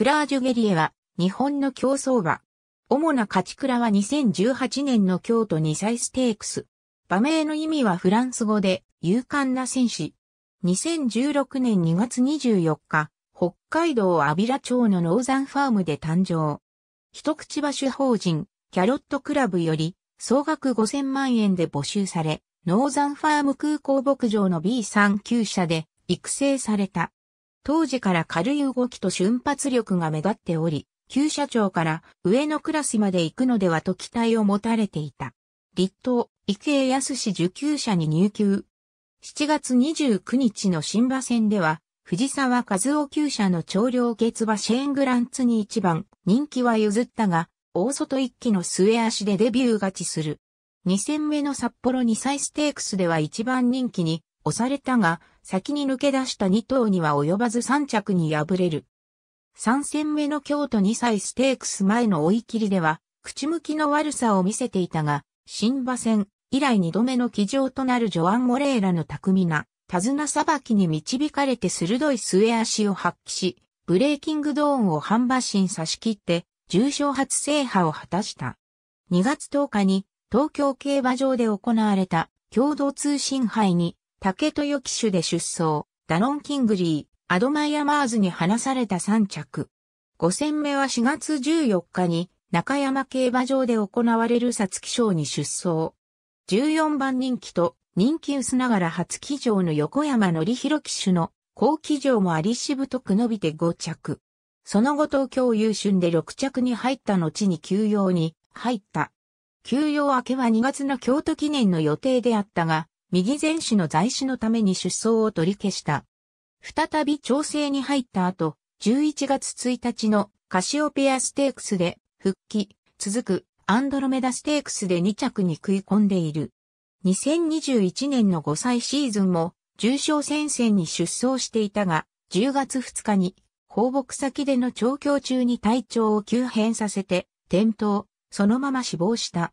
クラージュゲリエは、日本の競争馬。主な勝ち倉は2018年の京都2歳ステークス。馬名の意味はフランス語で、勇敢な戦士。2016年2月24日、北海道安平町のノーザンファームで誕生。一口馬主法人、キャロットクラブより、総額5000万円で募集され、ノーザンファーム空港牧場の B3 級車で育成された。当時から軽い動きと瞬発力が目立っており、旧社長から上のクラスまで行くのではと期待を持たれていた。立東、池江康史受給者に入給。7月29日の新馬戦では、藤沢和夫旧社の長領月馬シェーングランツに一番人気は譲ったが、大外一騎の末足でデビュー勝ちする。2戦目の札幌2歳ステークスでは一番人気に押されたが、先に抜け出した2頭には及ばず3着に敗れる。3戦目の京都2歳ステークス前の追い切りでは、口向きの悪さを見せていたが、新馬戦以来2度目の騎乗となるジョアン・モレーラの巧みな、手綱さばきに導かれて鋭い末足を発揮し、ブレーキングドーンを半馬身差し切って、重賞初制覇を果たした。2月10日に東京競馬場で行われた共同通信杯に竹豊騎手で出走、ダノン・キングリー、アドマイアマーズに放された3着。5戦目は4月14日に中山競馬場で行われる皐月賞に出走。14番人気と人気薄ながら初騎乗の横山ひろ騎手の後騎乗もありしぶとく伸びて5着。その後東京優春で6着に入った後に休養に入った。休養明けは2月の京都記念の予定であったが、右前肢の在死のために出走を取り消した。再び調整に入った後、11月1日のカシオペアステークスで復帰、続くアンドロメダステークスで2着に食い込んでいる。2021年の5歳シーズンも重症戦線に出走していたが、10月2日に放牧先での調教中に体調を急変させて、転倒、そのまま死亡した。